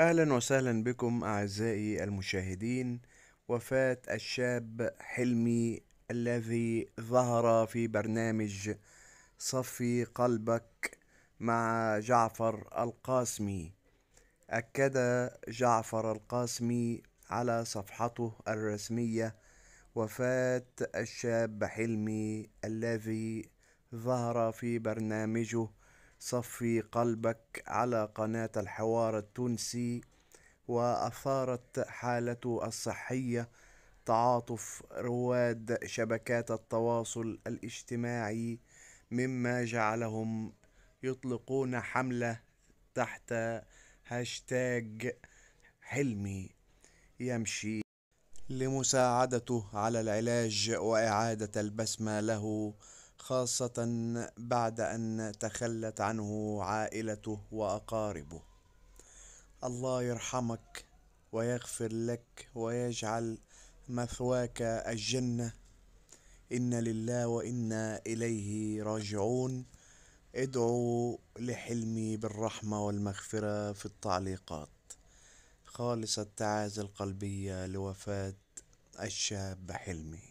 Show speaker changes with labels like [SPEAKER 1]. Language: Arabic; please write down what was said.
[SPEAKER 1] أهلا وسهلا بكم أعزائي المشاهدين وفاة الشاب حلمي الذي ظهر في برنامج صفي قلبك مع جعفر القاسمي أكد جعفر القاسمي على صفحته الرسمية وفاة الشاب حلمي الذي ظهر في برنامجه صفي قلبك على قناة الحوار التونسي وأثارت حالته الصحية تعاطف رواد شبكات التواصل الاجتماعي مما جعلهم يطلقون حملة تحت هاشتاج حلمي يمشي لمساعدته على العلاج وإعادة البسمة له خاصة بعد أن تخلت عنه عائلته وأقاربه الله يرحمك ويغفر لك ويجعل مثواك الجنة إنا لله وإنا إليه راجعون ادعوا لحلمي بالرحمة والمغفرة في التعليقات خالص التعازي القلبية لوفاة الشاب حلمي